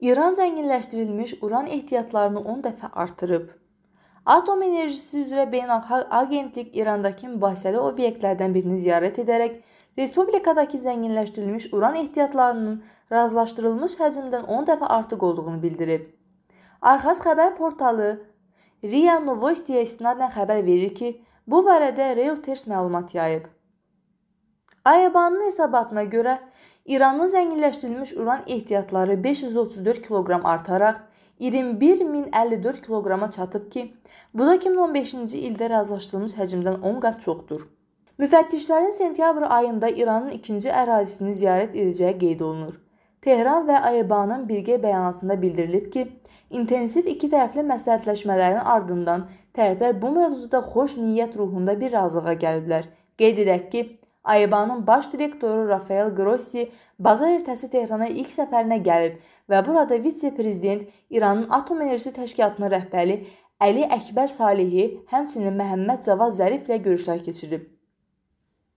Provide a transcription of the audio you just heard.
İran zənginləşdirilmiş uran ehtiyatlarını 10 dəfə artırıb. Atom Enerjisi üzrə Beynəlxalq Agentlik İrandakı mübahisəli obyektlərdən birini ziyarət edərək respublikadakı zənginləşdirilmiş uran ehtiyatlarının razılaşdırılmış həcmdən 10 dəfə artıq olduğunu bildirib. Arxaz xəbər portalı RIA Novostiyə istinadən xəbər verir ki, bu barədə Reuters məlumat yayıb. AEB-nin hesabatına görə İranın zənginləşdirilmiş uran ehtiyatları 534 kiloqram artaraq 21054 kiloqrama çatıb ki, bu da 2015-ci ildə razılaşdırılmış həcmdən 10 qat çoxdur. Müfəttişlərin sentyabr ayında İranın ikinci ərazisini ziyarət edəcəyi qeyd olunur. Tehran və AEB-nin birgə bəyanatında bildirilib ki, intensiv iki tərəfli məsləhətləşmələrin ardından tərəflər bu mövzuda xoş niyyət ruhunda bir razılığa gəliblər. Qeyd edək ki, AEB-nin baş direktoru Rafael Grossi bazar ertəsi Tehrana ilk səfərinə gəlib və burada vitse-prezident İranın Atom Enerjisi Təşkilatının rəhbəri Əli Əkbər Salihi, həmçinin Məhəmməd Cavad Zəriflə görüşlər keçirib.